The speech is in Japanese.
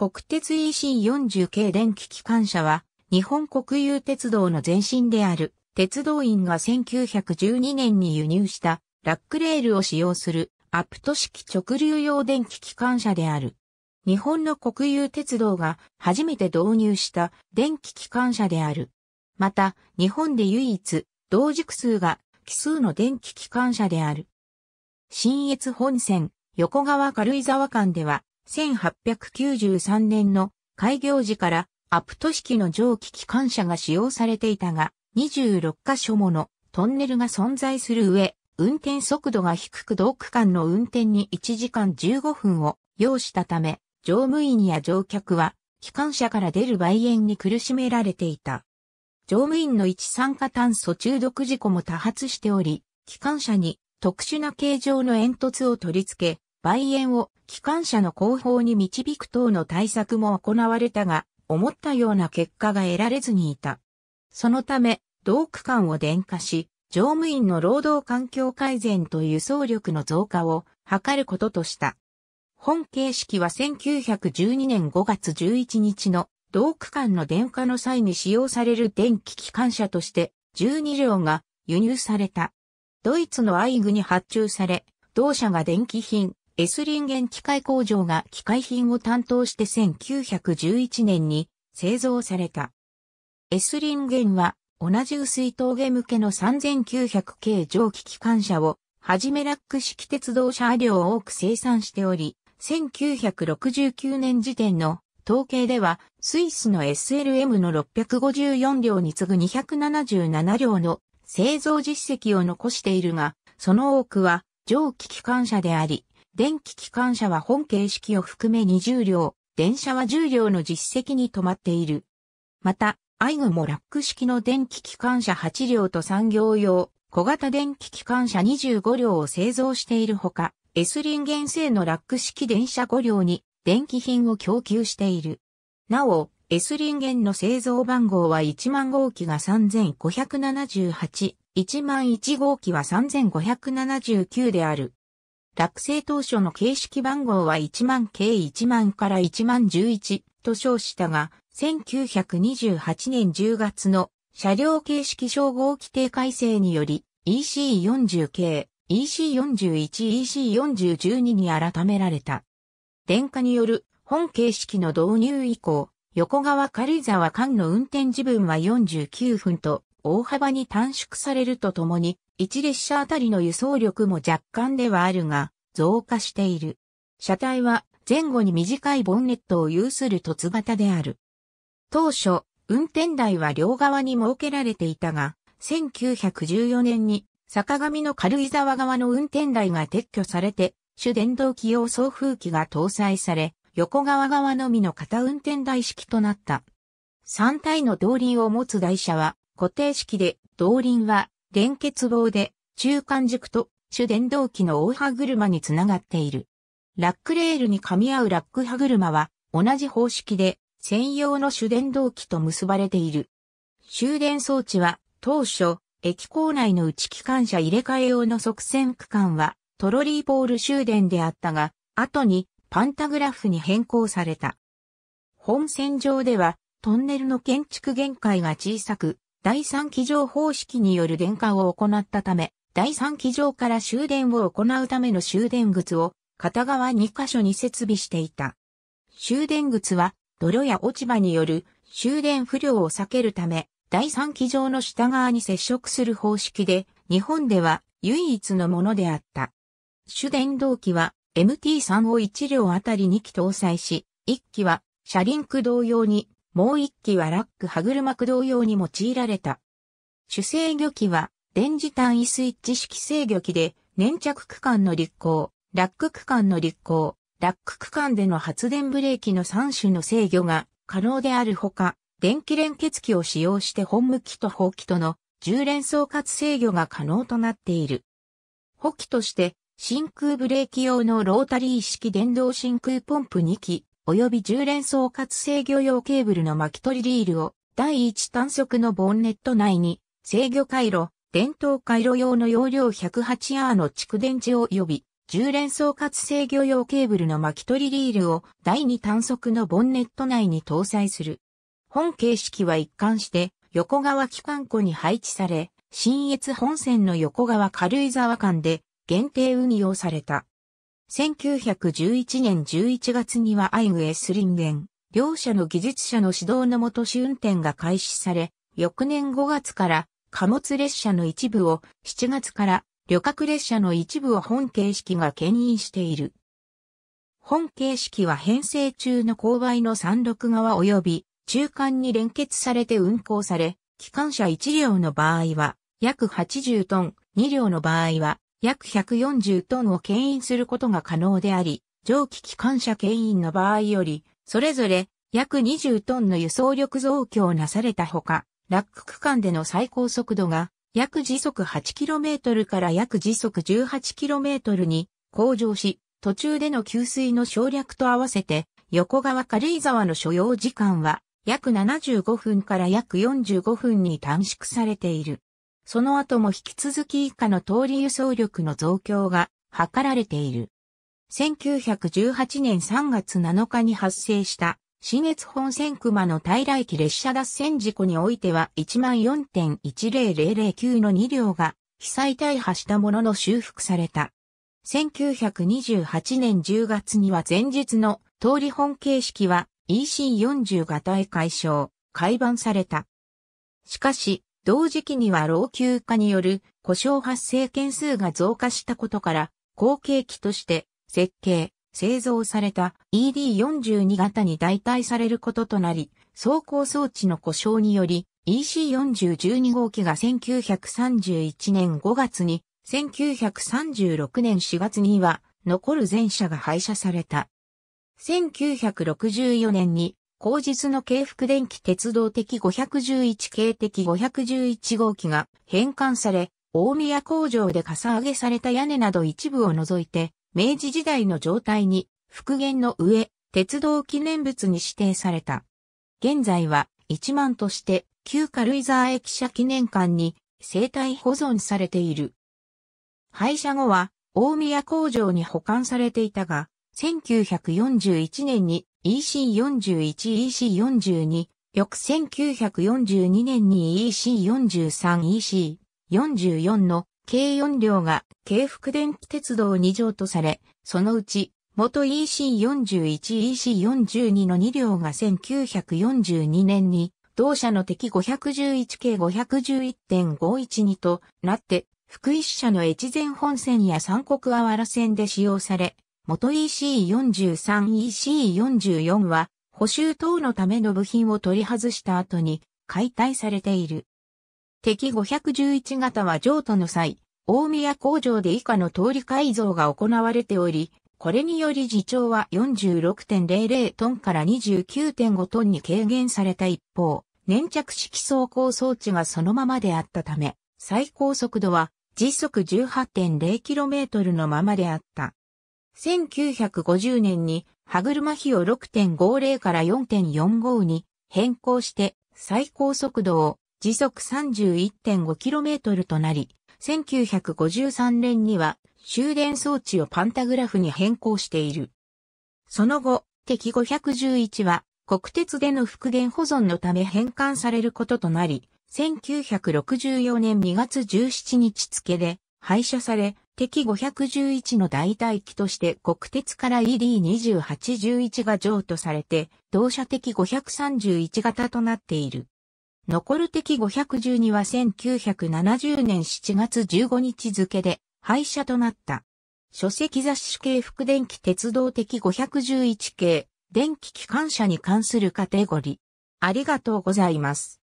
国鉄 EC40 系電気機関車は、日本国有鉄道の前身である、鉄道員が1912年に輸入した、ラックレールを使用する、アプト式直流用電気機関車である。日本の国有鉄道が初めて導入した電気機関車である。また、日本で唯一、同軸数が奇数の電気機関車である。新越本線、横川軽井沢間では、1893年の開業時からアプト式の蒸気機関車が使用されていたが、26カ所ものトンネルが存在する上、運転速度が低く同区間の運転に1時間15分を要したため、乗務員や乗客は機関車から出る梅煙に苦しめられていた。乗務員の一酸化炭素中毒事故も多発しており、機関車に特殊な形状の煙突を取り付け、梅煙を機関車の後方に導く等の対策も行われたが、思ったような結果が得られずにいた。そのため、同区間を電化し、乗務員の労働環境改善と輸送力の増加を図ることとした。本形式は1912年5月11日の同区間の電化の際に使用される電気機関車として12両が輸入された。ドイツのアイグに発注され、同社が電気品、エスリンゲン機械工場が機械品を担当して1911年に製造された。エスリンゲンは同じ薄い峠向けの3900系蒸気機関車をはじめラック式鉄道車両を多く生産しており、1969年時点の統計ではスイスの SLM の654両に次ぐ277両の製造実績を残しているが、その多くは蒸気機関車であり、電気機関車は本形式を含め20両、電車は10両の実績に止まっている。また、アイグもラック式の電気機関車8両と産業用、小型電気機関車25両を製造しているほか、エスリン原製のラック式電車5両に電気品を供給している。なお、エスリンンの製造番号は1万号機が3578、1万1号機は3579である。学成当初の形式番号は1万計1万から1万11と称したが、1928年10月の車両形式称号規定改正により EC40 系、EC41、EC4012 に改められた。電化による本形式の導入以降、横川軽井沢間の運転時分は49分と大幅に短縮されるとともに、1列車あたりの輸送力も若干ではあるが、増加している。車体は前後に短いボンネットを有する凸型である。当初、運転台は両側に設けられていたが、1914年に坂上の軽井沢側の運転台が撤去されて、主電動機用送風機が搭載され、横側側のみの片運転台式となった。3体の動輪を持つ台車は固定式で、動輪は連結棒で中間軸と主電動機の大歯車につながっている。ラックレールに噛み合うラック歯車は同じ方式で専用の主電動機と結ばれている。終電装置は当初駅構内の内機関車入れ替え用の側線区間はトロリーポール終電であったが後にパンタグラフに変更された。本線上ではトンネルの建築限界が小さく第三機場方式による電化を行ったため、第三機場から終電を行うための終電靴を片側2カ所に設備していた。終電靴は泥や落ち葉による終電不良を避けるため、第三機場の下側に接触する方式で、日本では唯一のものであった。主電動機は MT3 を1両あたり2機搭載し、1機は車輪駆同様にもう一機はラック歯車駆動用に用いられた。主制御機は電磁単位スイッチ式制御機で粘着区間の立行、ラック区間の立行、ラック区間での発電ブレーキの3種の制御が可能であるほか、電気連結機を使用して本向きと法機との重連連総括制御が可能となっている。補機として真空ブレーキ用のロータリー式電動真空ポンプ2機、及び10連総括制御用ケーブルの巻き取りリールを第1単速のボンネット内に制御回路、電灯回路用の容量 108R の蓄電池及び10連総括制御用ケーブルの巻き取りリールを第2単速のボンネット内に搭載する。本形式は一貫して横側機関庫に配置され、新越本線の横側軽井沢間で限定運用された。1911年11月にはアイグ・エスリンゲン、両社の技術者の指導のもと試運転が開始され、翌年5月から貨物列車の一部を、7月から旅客列車の一部を本形式が牽引している。本形式は編成中の勾配の三陸側及び中間に連結されて運行され、機関車1両の場合は約80トン、2両の場合は約140トンを牽引することが可能であり、蒸気機関車牽引の場合より、それぞれ約20トンの輸送力増強なされたほか、ラック区間での最高速度が約時速 8km から約時速 18km に向上し、途中での給水の省略と合わせて、横川軽井沢の所要時間は約75分から約45分に短縮されている。その後も引き続き以下の通り輸送力の増強が図られている。1918年3月7日に発生した新越本線熊の平来駅列車脱線事故においては14.10009の2両が被災大破したものの修復された。1928年10月には前日の通り本形式は EC40 型へ解消、改版された。しかし、同時期には老朽化による故障発生件数が増加したことから、後継機として設計、製造された ED42 型に代替されることとなり、走行装置の故障により EC4012 号機が1931年5月に、1936年4月には残る全車が廃車された。1964年に後日の京福電気鉄道的511系的511号機が返還され、大宮工場でかさ上げされた屋根など一部を除いて、明治時代の状態に復元の上、鉄道記念物に指定された。現在は一万として旧軽井沢駅舎記念館に生態保存されている。廃車後は大宮工場に保管されていたが、1941年に EC41、EC42、翌1942年に EC43、EC44 の計4両が京福電気鉄道2乗とされ、そのうち元 EC41、EC42 の2両が1942年に同社の敵511 k 511.512となって、福井支社の越前本線や三国あわら線で使用され、元 EC43EC44 は補修等のための部品を取り外した後に解体されている。敵511型は譲渡の際、大宮工場で以下の通り改造が行われており、これにより自重は46.00トンから29.5トンに軽減された一方、粘着式走行装置がそのままであったため、最高速度は時速 18.0km のままであった。1950年に歯車比を6.50から4.45に変更して最高速度を時速 31.5km となり、1953年には終電装置をパンタグラフに変更している。その後、敵511は国鉄での復元保存のため返還されることとなり、1964年2月17日付で廃車され、敵511の代替機として国鉄から ED2811 が譲渡されて、同社敵531型となっている。残る敵512は1970年7月15日付で廃車となった。書籍雑誌系副電気鉄道的511系電気機関車に関するカテゴリー。ありがとうございます。